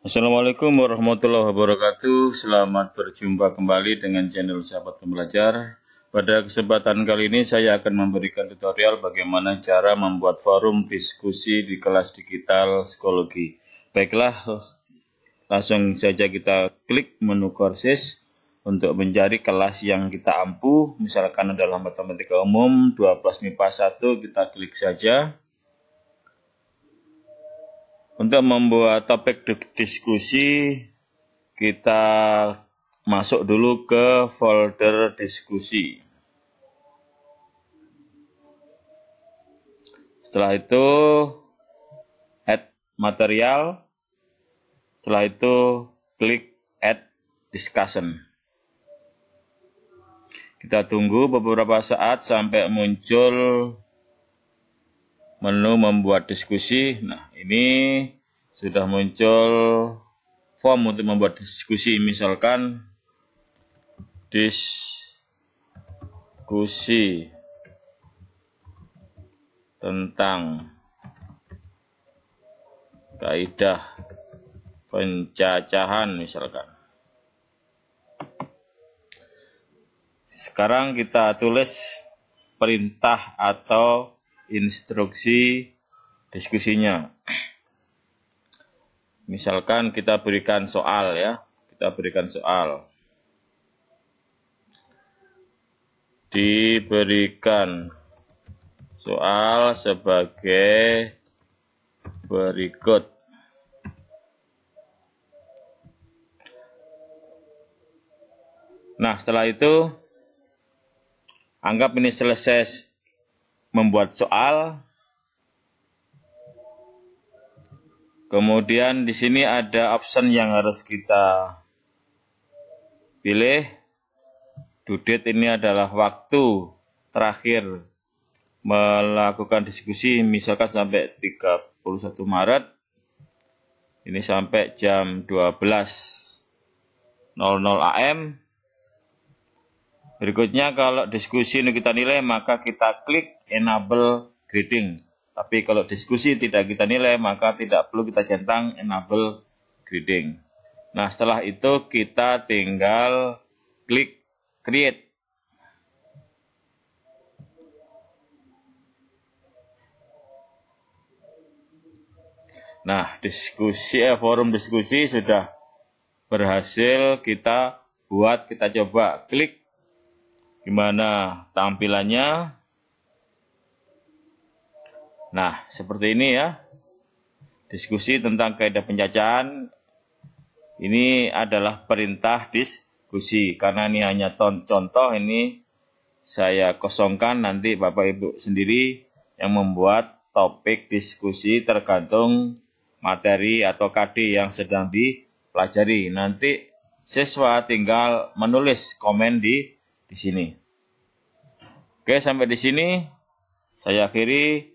Assalamualaikum warahmatullahi wabarakatuh. Selamat berjumpa kembali dengan channel Sahabat Pembelajar. Pada kesempatan kali ini saya akan memberikan tutorial bagaimana cara membuat forum diskusi di kelas digital psikologi. Baiklah, langsung saja kita klik menu kursus untuk mencari kelas yang kita ampuh. Misalkan adalah matematika umum 12 MIPA 1, kita klik saja. Untuk membuat topik diskusi, kita masuk dulu ke folder diskusi. Setelah itu, add material. Setelah itu, klik add discussion. Kita tunggu beberapa saat sampai muncul menu membuat diskusi. Nah, ini sudah muncul form untuk membuat diskusi misalkan diskusi tentang kaidah pencacahan misalkan sekarang kita tulis perintah atau instruksi diskusinya Misalkan kita berikan soal ya, kita berikan soal. Diberikan soal sebagai berikut. Nah, setelah itu anggap ini selesai membuat soal, Kemudian di sini ada option yang harus kita pilih. date ini adalah waktu terakhir melakukan diskusi misalkan sampai 31 Maret. Ini sampai jam 12.00 AM. Berikutnya kalau diskusi ini kita nilai maka kita klik enable grading. Tapi kalau diskusi tidak kita nilai, maka tidak perlu kita centang enable grading. Nah, setelah itu kita tinggal klik create. Nah, diskusi eh, forum diskusi sudah berhasil kita buat, kita coba klik gimana tampilannya. Nah, seperti ini ya. Diskusi tentang kaidah penjajahan ini adalah perintah diskusi karena ini hanya contoh ini saya kosongkan nanti Bapak Ibu sendiri yang membuat topik diskusi tergantung materi atau KD yang sedang dipelajari. Nanti siswa tinggal menulis komen di di sini. Oke, sampai di sini saya akhiri